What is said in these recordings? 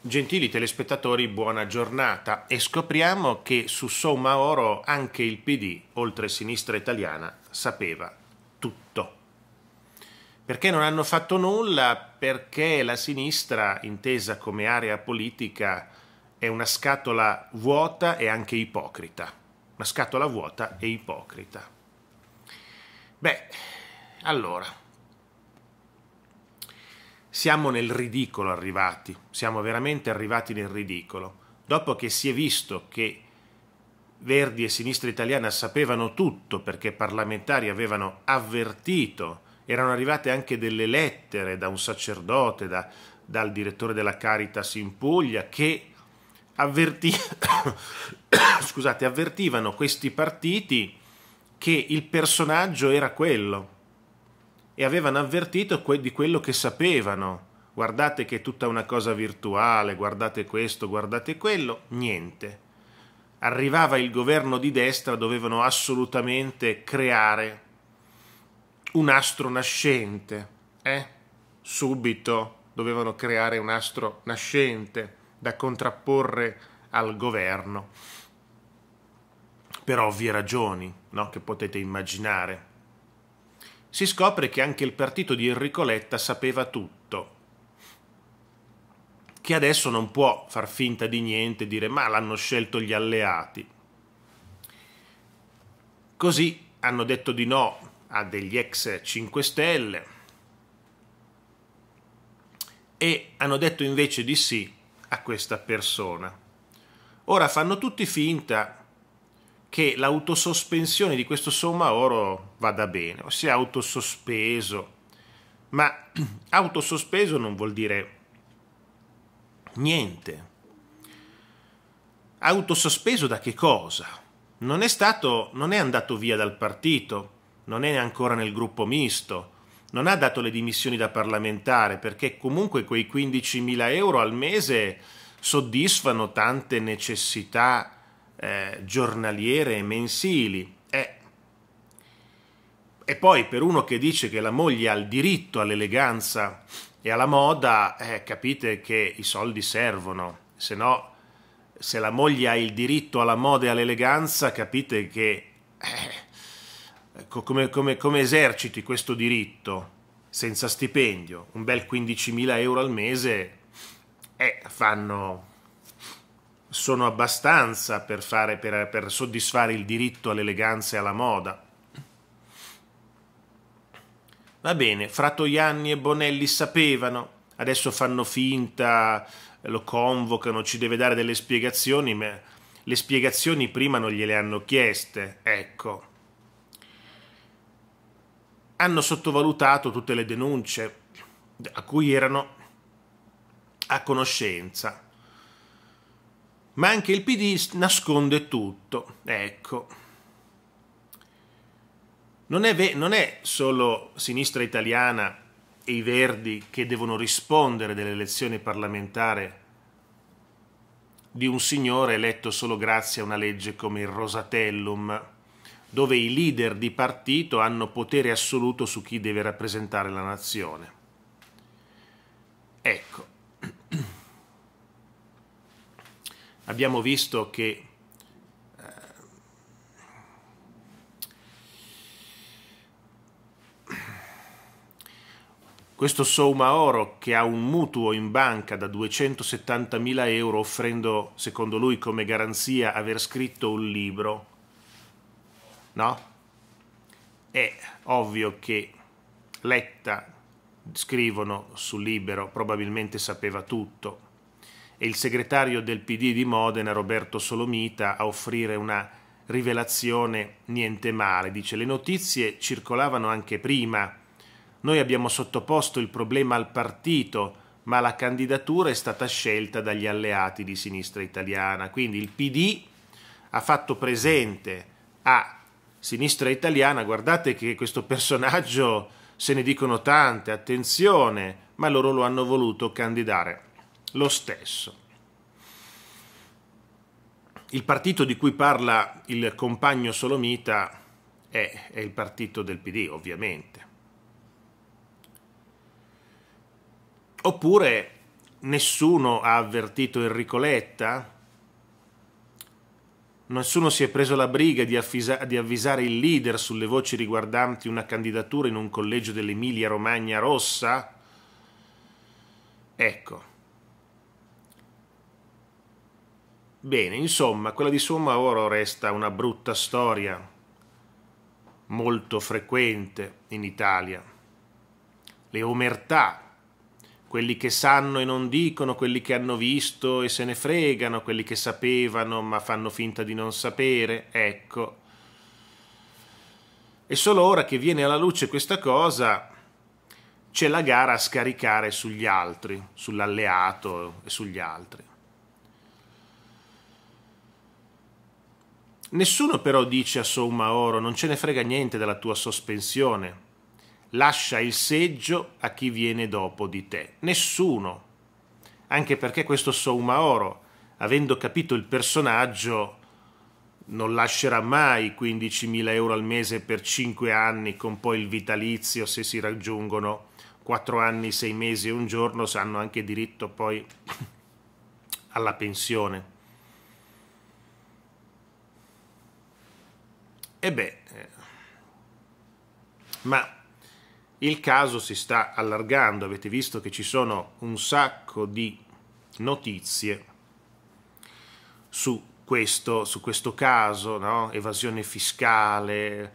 Gentili telespettatori, buona giornata e scopriamo che su Somma Oro anche il PD, oltre sinistra italiana, sapeva tutto. Perché non hanno fatto nulla? Perché la sinistra, intesa come area politica, è una scatola vuota e anche ipocrita. Una scatola vuota e ipocrita. Beh, allora, siamo nel ridicolo arrivati, siamo veramente arrivati nel ridicolo. Dopo che si è visto che Verdi e Sinistra Italiana sapevano tutto perché parlamentari avevano avvertito, erano arrivate anche delle lettere da un sacerdote, da, dal direttore della Caritas in Puglia, che avverti... Scusate, avvertivano questi partiti che il personaggio era quello, e avevano avvertito que- di quello che sapevano. Guardate che è tutta una cosa virtuale, guardate questo, guardate quello, niente. Arrivava il governo di destra, dovevano assolutamente creare un astro nascente, eh? Subito dovevano creare un astro nascente da contrapporre al governo per ovvie ragioni no? che potete immaginare si scopre che anche il partito di Enrico Letta sapeva tutto, che adesso non può far finta di niente e dire ma l'hanno scelto gli alleati. Così hanno detto di no a degli ex 5 Stelle e hanno detto invece di sì a questa persona. Ora fanno tutti finta che l'autosospensione di questo somma oro vada bene, o sia autosospeso. Ma autosospeso non vuol dire niente. Autosospeso da che cosa? Non è stato, non è andato via dal partito, non è ancora nel gruppo misto, non ha dato le dimissioni da parlamentare perché comunque quei 15.000 euro al mese soddisfano tante necessità eh, giornaliere e mensili. Eh. E poi per uno che dice che la moglie ha il diritto all'eleganza e alla moda, eh, capite che i soldi servono, se no se la moglie ha il diritto alla moda e all'eleganza, capite che eh, come, come, come eserciti questo diritto senza stipendio? Un bel 15.000 euro al mese eh, fanno sono abbastanza per, fare, per, per soddisfare il diritto all'eleganza e alla moda. Va bene, Fratoianni e Bonelli sapevano, adesso fanno finta, lo convocano, ci deve dare delle spiegazioni, ma le spiegazioni prima non gliele hanno chieste, ecco. Hanno sottovalutato tutte le denunce a cui erano a conoscenza ma anche il PD nasconde tutto. Ecco. Non è, non è solo sinistra italiana e i verdi che devono rispondere dell'elezione parlamentare di un signore eletto solo grazie a una legge come il Rosatellum, dove i leader di partito hanno potere assoluto su chi deve rappresentare la nazione. Ecco, abbiamo visto che eh, questo Soumaoro che ha un mutuo in banca da 270.000 euro offrendo secondo lui come garanzia aver scritto un libro no? è ovvio che Letta scrivono su Libero probabilmente sapeva tutto e il segretario del PD di Modena, Roberto Solomita, a offrire una rivelazione niente male. Dice le notizie circolavano anche prima. Noi abbiamo sottoposto il problema al partito, ma la candidatura è stata scelta dagli alleati di sinistra italiana. Quindi il PD ha fatto presente a sinistra italiana, guardate che questo personaggio se ne dicono tante, attenzione, ma loro lo hanno voluto candidare lo stesso. Il partito di cui parla il compagno Solomita è, è il partito del PD, ovviamente. Oppure nessuno ha avvertito Enrico Letta? Nessuno si è preso la briga di, di, avvisare il leader sulle voci riguardanti una candidatura in un collegio dell'Emilia Romagna rossa? Ecco, Bene, insomma, quella di Somma Oro resta una brutta storia, molto frequente in Italia. Le omertà, quelli che sanno e non dicono, quelli che hanno visto e se ne fregano, quelli che sapevano ma fanno finta di non sapere, ecco. E solo ora che viene alla luce questa cosa c'è la gara a scaricare sugli altri, sull'alleato e sugli altri. Nessuno però dice a Soumaoro non ce ne frega niente della tua sospensione, lascia il seggio a chi viene dopo di te. Nessuno. Anche perché questo Soumaoro, avendo capito il personaggio, non lascerà mai 15.000 euro al mese per 5 anni, con poi il vitalizio se si raggiungono 4 anni, 6 mesi e un giorno, se hanno anche diritto poi alla pensione. E eh beh, eh. ma il caso si sta allargando, avete visto che ci sono un sacco di notizie su questo, su questo caso, no? evasione fiscale,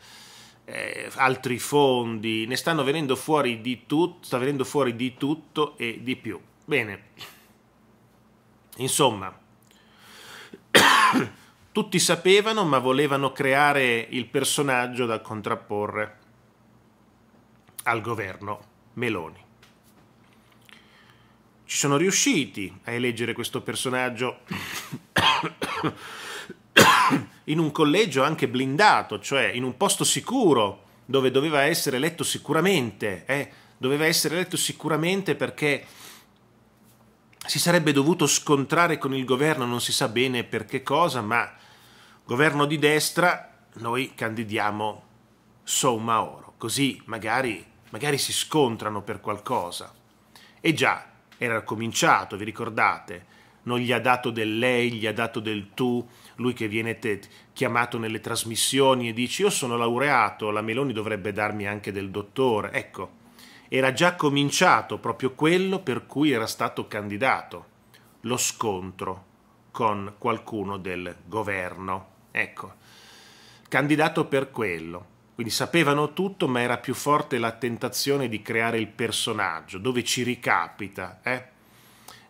eh, altri fondi, ne stanno venendo fuori di tutto, sta venendo fuori di tutto e di più. Bene, insomma, tutti sapevano, ma volevano creare il personaggio da contrapporre al governo Meloni. Ci sono riusciti a eleggere questo personaggio in un collegio anche blindato, cioè in un posto sicuro dove doveva essere eletto sicuramente, eh? doveva essere eletto sicuramente perché si sarebbe dovuto scontrare con il governo, non si sa bene per che cosa, ma governo di destra, noi candidiamo Somma Oro, così magari, magari si scontrano per qualcosa. E già, era cominciato, vi ricordate? Non gli ha dato del lei, gli ha dato del tu, lui che viene chiamato nelle trasmissioni e dice io sono laureato, la Meloni dovrebbe darmi anche del dottore. Ecco, era già cominciato proprio quello per cui era stato candidato, lo scontro con qualcuno del governo. Ecco, candidato per quello. Quindi sapevano tutto, ma era più forte la tentazione di creare il personaggio, dove ci ricapita. Eh?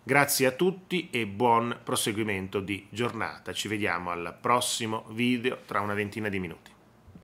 Grazie a tutti e buon proseguimento di giornata. Ci vediamo al prossimo video tra una ventina di minuti.